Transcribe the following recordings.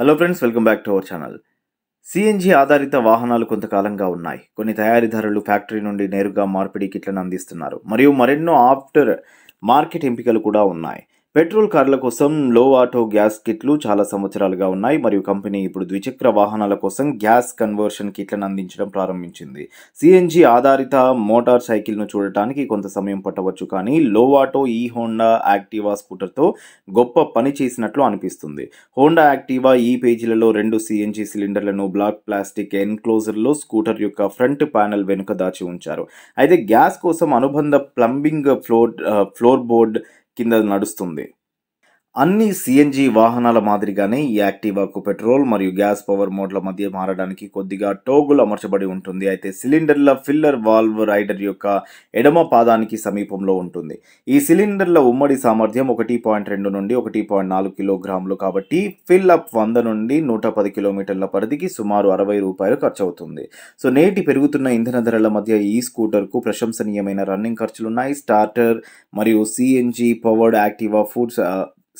hello friends welcome back to our channel CNG ఆధారిత వాహనాలు కొంతకాలంగా ఉన్నాయి కొన్ని తయారీదారులు ఫ్యాక్టరీ నుండి నేరుగా మార్పిడి కిట్లను అందిస్తున్నారు మరియు మరెన్నో ఆఫ్టర్ మార్కెట్ ఎంపికలు కూడా ఉన్నాయి పెట్రోల్ కార్ల కోసం లో ఆటో గ్యాస్ కిట్లు చాలా సంవత్సరాలుగా ఉన్నాయి మరియు కంపెనీ ఇప్పుడు ద్విచక్ర వాహనాల కోసం గ్యాస్ కన్వర్షన్ కిట్లను అందించడం ప్రారంభించింది సిఎన్జి ఆధారిత మోటార్ సైకిల్ను చూడటానికి కొంత సమయం పట్టవచ్చు కానీ లో ఆటో ఈ హోండా యాక్టివా స్కూటర్తో గొప్ప పని చేసినట్లు అనిపిస్తుంది హోండా యాక్టివా ఈ పేజీలలో రెండు సిఎన్జి సిలిండర్లను బ్లాక్ ప్లాస్టిక్ ఎన్క్లోజర్లో స్కూటర్ యొక్క ఫ్రంట్ ప్యానెల్ వెనుక దాచి ఉంచారు అయితే గ్యాస్ కోసం అనుబంధ ప్లంబింగ్ ఫ్లోర్ ఫ్లోర్ బోర్డ్ కింద నడుస్తుంది అన్ని సిఎన్జి వాహనాల మాదిరిగానే ఈ యాక్టివాకు పెట్రోల్ మరియు గ్యాస్ పవర్ మోడ్ల మధ్య మారడానికి కొద్దిగా టోగులు అమర్చబడి ఉంటుంది అయితే సిలిండర్ల ఫిల్లర్ వాల్వ్ రైడర్ యొక్క ఎడమ పాదానికి సమీపంలో ఉంటుంది ఈ సిలిండర్ల ఉమ్మడి సామర్థ్యం ఒకటి పాయింట్ రెండు నుండి ఒకటి పాయింట్ నాలుగు కిలోగ్రాములు కాబట్టి ఫిల్ అప్ వంద నుండి నూట పది కిలోమీటర్ల పరిధికి సుమారు అరవై రూపాయలు ఖర్చు అవుతుంది సో నేటి పెరుగుతున్న ఇంధన ధరల మధ్య ఈ స్కూటర్కు ప్రశంసనీయమైన రన్నింగ్ ఖర్చులున్నాయి స్టార్టర్ మరియు సిఎన్జి పవర్డ్ యాక్టివా ఫుడ్స్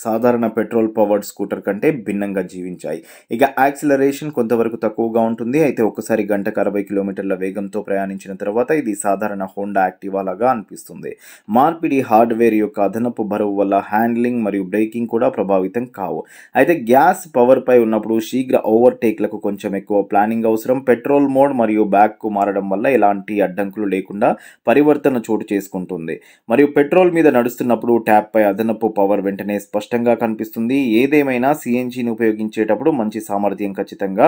సాధారణ పెట్రోల్ పవర్డ్ స్కూటర్ కంటే భిన్నంగా జీవించాయి ఇక యాక్సిలరేషన్ కొంతవరకు తక్కువగా ఉంటుంది అయితే ఒకసారి గంటకు అరవై కిలోమీటర్ల వేగంతో ప్రయాణించిన తర్వాత ఇది సాధారణ హోండా యాక్టివా లాగా అనిపిస్తుంది మార్పిడి హార్డ్వేర్ యొక్క అదనపు బరువు వల్ల హ్యాండ్లింగ్ మరియు బ్రేకింగ్ కూడా ప్రభావితం కావు అయితే గ్యాస్ పవర్పై ఉన్నప్పుడు శీఘ్ర ఓవర్టేక్లకు కొంచెం ఎక్కువ ప్లానింగ్ అవసరం పెట్రోల్ మోడ్ మరియు బ్యాక్కు మారడం వల్ల ఎలాంటి అడ్డంకులు లేకుండా పరివర్తన చోటు చేసుకుంటుంది మరియు పెట్రోల్ మీద నడుస్తున్నప్పుడు పై అదనపు పవర్ వెంటనే స్పష్టంగా స్పష్టంగా కనిపిస్తుంది ఏదేమైనా సిఎన్జిని ఉపయోగించేటప్పుడు మంచి సామర్థ్యం ఖచ్చితంగా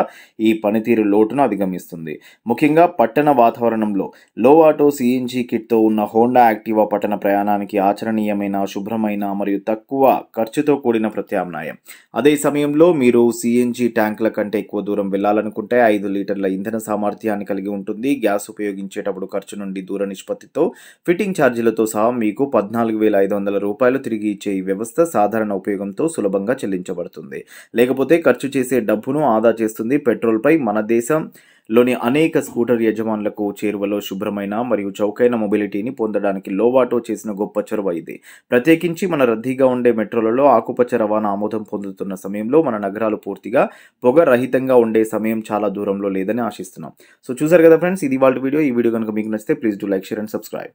ఈ పనితీరు లోటును అధిగమిస్తుంది ముఖ్యంగా పట్టణ వాతావరణంలో లో ఆటో సిఎన్జి కిట్తో ఉన్న హోండా యాక్టివా పట్టణ ప్రయాణానికి ఆచరణీయమైన శుభ్రమైన మరియు తక్కువ ఖర్చుతో కూడిన ప్రత్యామ్నాయం అదే సమయంలో మీరు సిఎన్జి ట్యాంకుల కంటే ఎక్కువ దూరం వెళ్ళాలనుకుంటే ఐదు లీటర్ల ఇంధన సామర్థ్యాన్ని కలిగి ఉంటుంది గ్యాస్ ఉపయోగించేటప్పుడు ఖర్చు నుండి దూర నిష్పత్తితో ఫిట్టింగ్ ఛార్జీలతో సహా మీకు పద్నాలుగు వేల ఐదు వందల రూపాయలు తిరిగి ఇచ్చే ఈ వ్యవస్థ సాధారణ సాధారణ ఉపయోగంతో సులభంగా చెల్లించబడుతుంది లేకపోతే ఖర్చు చేసే డబ్బును ఆదా చేస్తుంది పెట్రోల్పై మన దేశం లోని అనేక స్కూటర్ యజమానులకు చేరువలో శుభ్రమైన మరియు చౌకైన మొబిలిటీని పొందడానికి లోవాటో చేసిన గొప్ప చొరవ ఇది ప్రత్యేకించి మన రద్దీగా ఉండే మెట్రోలలో ఆకుపచ్చ రవాణా ఆమోదం పొందుతున్న సమయంలో మన నగరాలు పూర్తిగా పొగ రహితంగా ఉండే సమయం చాలా దూరంలో లేదని ఆశిస్తున్నాం సో చూసారు కదా ఫ్రెండ్స్ ఇది వాళ్ళ వీడియో ఈ వీడియో కనుక మీకు నచ్చితే please do like share and subscribe